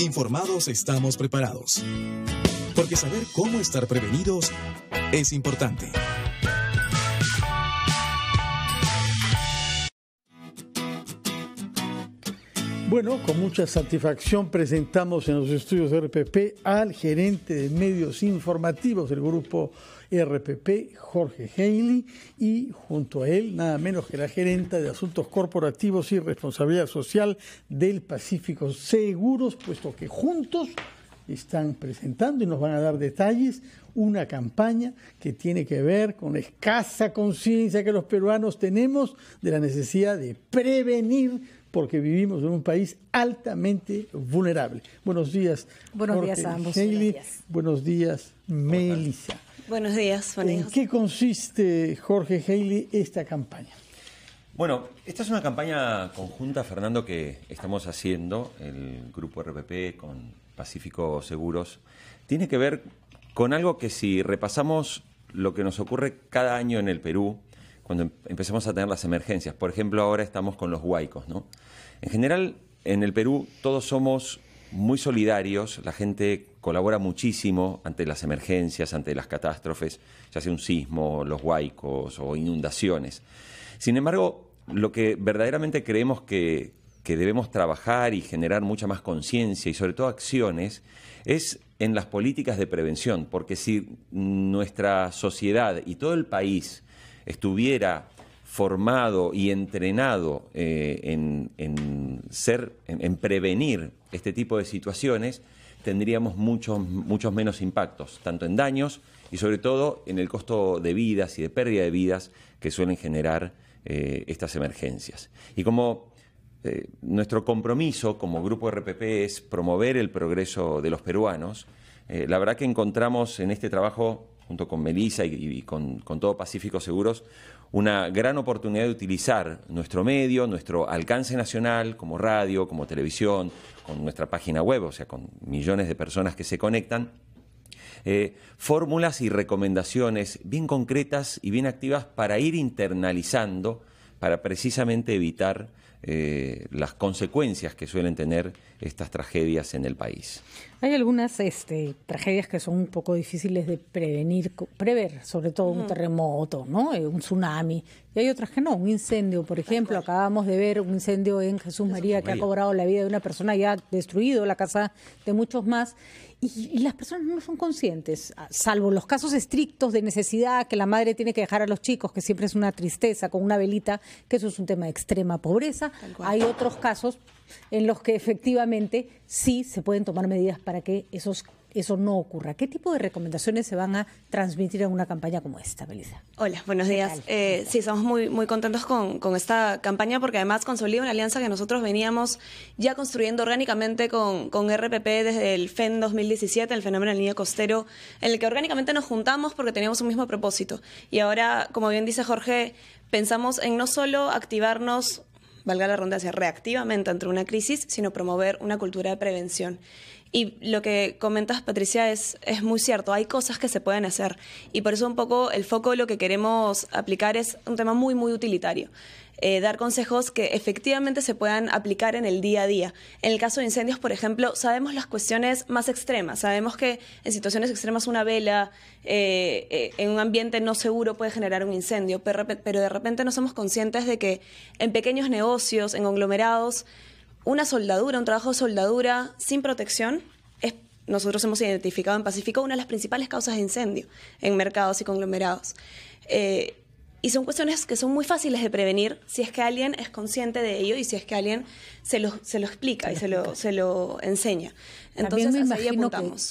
Informados estamos preparados. Porque saber cómo estar prevenidos es importante. Bueno, con mucha satisfacción presentamos en los estudios de RPP al gerente de medios informativos del grupo RPP, Jorge Haley, y junto a él nada menos que la gerenta de Asuntos Corporativos y Responsabilidad Social del Pacífico Seguros, puesto que juntos están presentando y nos van a dar detalles una campaña que tiene que ver con la escasa conciencia que los peruanos tenemos de la necesidad de prevenir porque vivimos en un país altamente vulnerable. Buenos días. Buenos días Buenos días, Melissa. Buenos días, ¿En qué consiste, Jorge Haley, esta campaña? Bueno, esta es una campaña conjunta, Fernando, que estamos haciendo, el grupo RPP con Pacífico Seguros. Tiene que ver con algo que si repasamos lo que nos ocurre cada año en el Perú, cuando em-, empezamos a tener las emergencias. Por ejemplo, ahora estamos con los huaicos. ¿no? En general, en el Perú todos somos muy solidarios, la gente colabora muchísimo ante las emergencias, ante las catástrofes, ya sea un sismo, los huaicos o inundaciones. Sin embargo, lo que verdaderamente creemos que, que debemos trabajar y generar mucha más conciencia y sobre todo acciones es en las políticas de prevención, porque si nuestra sociedad y todo el país estuviera formado y entrenado eh, en, ser, en, prevenir este tipo de situaciones, tendríamos muchos, muchos menos impactos, tanto en daños y sobre todo en el costo de vidas y de pérdida de vidas que suelen generar eh, estas emergencias. Y como eh, nuestro compromiso como Grupo RPP es promover el progreso de los peruanos, la verdad que encontramos en este trabajo junto con Melissa y, con, todo Pacífico Seguros, una gran oportunidad de utilizar nuestro medio, nuestro alcance nacional, como radio, como televisión, con nuestra página web, o sea, con millones de personas que se conectan. Eh, fórmulas y recomendaciones bien concretas y bien activas para ir internalizando, para precisamente evitar eh, las consecuencias que suelen tener estas tragedias en el país. Hay algunas este, tragedias que son un poco difíciles de prevenir, prever, sobre todo un terremoto, ¿no? Eh, un tsunami. Y hay otras que no, un incendio, por ejemplo, acabamos de ver un incendio en Jesús, María, que ha cobrado la vida de una persona y ha destruido la casa de muchos más. Y, y, las personas no son conscientes, salvo los casos estrictos de necesidad que la madre tiene que dejar a los chicos, que siempre es una tristeza con una velita, que eso es un tema de extrema pobreza. Hay otros casos en los que efectivamente sí se pueden tomar medidas para que esos eso no ocurra. ¿Qué tipo de recomendaciones se van a transmitir en una campaña como esta, Belisa? Hola, buenos días. Eh, sí, estamos muy, muy contentos con, esta campaña porque además consolida una alianza que nosotros veníamos ya construyendo orgánicamente con, con RPP desde el FEN 2017, el fenómeno del niño costero, en el que orgánicamente nos juntamos porque teníamos un mismo propósito. Y ahora, como bien dice Jorge, pensamos en no solo activarnos valga la ronda, sea reactivamente ante una crisis, sino promover una cultura de prevención. Y lo que comentas, Patricia, es, es muy cierto. Hay cosas que se pueden hacer. Y por eso un poco el foco de lo que queremos aplicar es un tema muy, muy utilitario. Eh, dar consejos que efectivamente se puedan aplicar en el día a día. En el caso de incendios, por ejemplo, sabemos las cuestiones más extremas. Sabemos que en situaciones extremas una vela eh, eh, en un ambiente no seguro puede generar un incendio, pero, de repente no somos conscientes de que en pequeños negocios, en conglomerados, una soldadura, un trabajo de soldadura sin protección nosotros hemos identificado en Pacífico una de las principales causas de incendio en mercados y conglomerados. Y son cuestiones que son muy fáciles de prevenir si es que alguien es consciente de ello y si es que alguien se lo, se lo explica y Se, lo, se lo enseña. Entonces,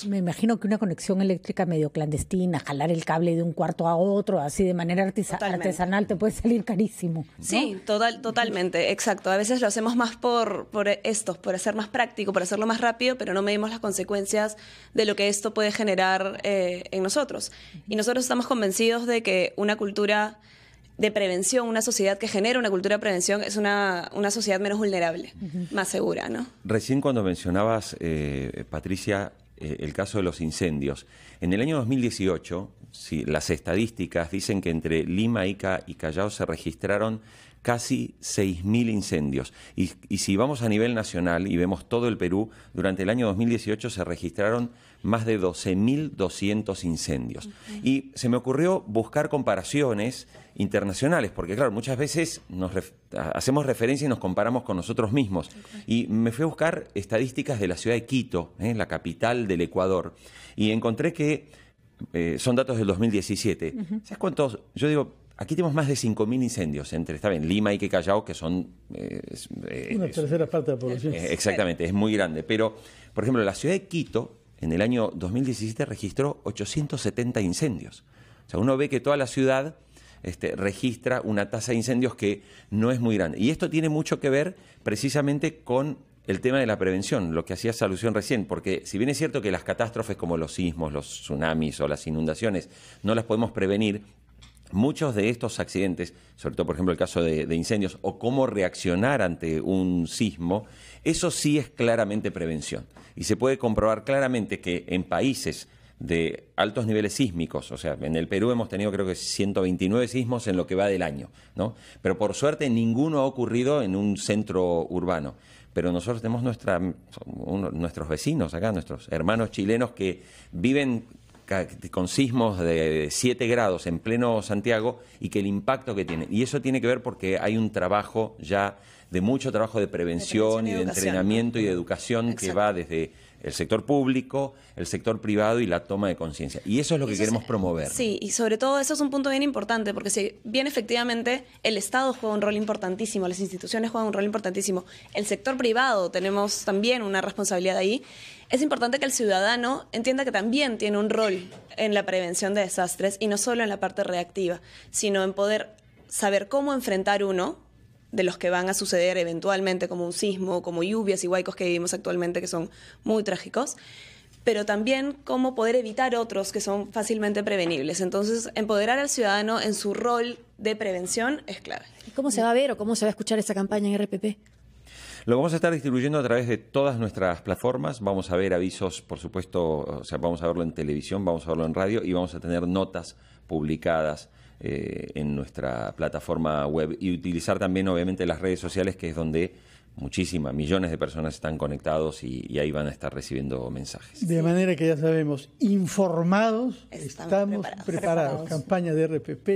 me imagino, que, una conexión eléctrica medio clandestina, jalar el cable de un cuarto a otro, así de manera artesanal, te puede salir carísimo. Sí, total, totalmente, exacto. A veces lo hacemos más por, por estos, por hacer más práctico, por hacerlo más rápido, pero no medimos las consecuencias de lo que esto puede generar eh, en nosotros. Y nosotros estamos convencidos de que una cultura de prevención, una sociedad que genera una cultura de prevención, es una, una sociedad menos vulnerable, más segura, ¿no? Recién cuando mencionabas, eh, Patricia, eh, el caso de los incendios. En el año 2018, si las estadísticas dicen que entre Lima, Ica y Callao se registraron casi 6.000 incendios. Y, y si vamos a nivel nacional y vemos todo el Perú, durante el año 2018 se registraron más de 12.200 incendios. Y se me ocurrió buscar comparaciones internacionales, porque claro, muchas veces nos hacemos referencia y nos comparamos con nosotros mismos. Y me fui a buscar estadísticas de la ciudad de Quito, ¿eh? la capital del Ecuador, y encontré que eh, son datos del 2017. ¿Sabes cuántos? Yo digo, Aquí tenemos más de 5.000 incendios entre, está bien, Lima y Quecayao que son... Eh, Una tercera parte de la población. exactamente, es muy grande. Pero, por ejemplo, la ciudad de Quito en el año 2017 registró 870 incendios. O sea, uno ve que toda la ciudad este, registra una tasa de incendios que no es muy grande. Y esto tiene mucho que ver precisamente con el tema de la prevención, lo que hacía alusión recién, porque si bien es cierto que las catástrofes como los sismos, los tsunamis o las inundaciones no las podemos prevenir, muchos de estos accidentes, sobre todo por ejemplo el caso de, incendios, o cómo reaccionar ante un sismo, eso sí es claramente prevención. Y se puede comprobar claramente que en países de altos niveles sísmicos, o sea, en el Perú hemos tenido creo que 129 sismos en lo que va del año, ¿no? Pero por suerte ninguno ha ocurrido en un centro urbano. Pero nosotros tenemos nuestra, nuestros vecinos acá, nuestros hermanos chilenos que viven con sismos de 7 grados en pleno Santiago y que el impacto que tiene. Y eso tiene que ver porque hay un trabajo ya de mucho trabajo de prevención, y, de entrenamiento y de educación que va desde el sector público, el sector privado y la toma de conciencia. Y eso es lo que queremos promover. Sí, y sobre todo eso es un punto bien importante, porque si bien efectivamente el Estado juega un rol importantísimo, las instituciones juegan un rol importantísimo, el sector privado tenemos también una responsabilidad ahí, es importante que el ciudadano entienda que también tiene un rol en la prevención de desastres y no solo en la parte reactiva, sino en poder saber cómo enfrentar uno de los que van a suceder eventualmente, como un sismo, como lluvias y huaicos que vivimos actualmente, que son muy trágicos, pero también cómo poder evitar otros que son fácilmente prevenibles. Entonces, empoderar al ciudadano en su rol de prevención es clave. ¿Y cómo se va a ver o cómo se va a escuchar esa campaña en RPP? Lo vamos a estar distribuyendo a través de todas nuestras plataformas. Vamos a ver avisos, por supuesto, o sea, vamos a verlo en televisión, vamos a verlo en radio y vamos a tener notas publicadas eh, en nuestra plataforma web y utilizar también obviamente las redes sociales que es donde muchísimas, millones de personas están conectados y, ahí van a estar recibiendo mensajes. De manera que ya sabemos, informados, estamos, preparados. Campaña de RPP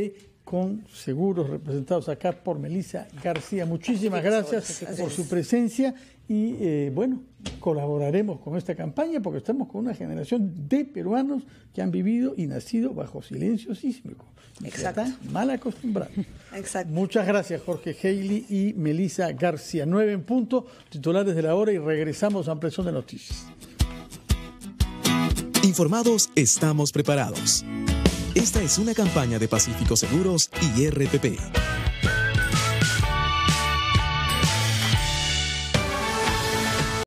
con seguros representados acá por Melissa García. Muchísimas gracias por su presencia y eh, bueno, colaboraremos con esta campaña porque estamos con una generación de peruanos que han vivido y nacido bajo silencio sísmico. Exacto. mal acostumbrado. Exacto. Muchas gracias, Jorge Haley y melissa García. Nueve en punto, titulares de la hora y regresamos a Ampliación de Noticias. Informados, estamos preparados. Esta es una campaña de Pacífico Seguros y RPP.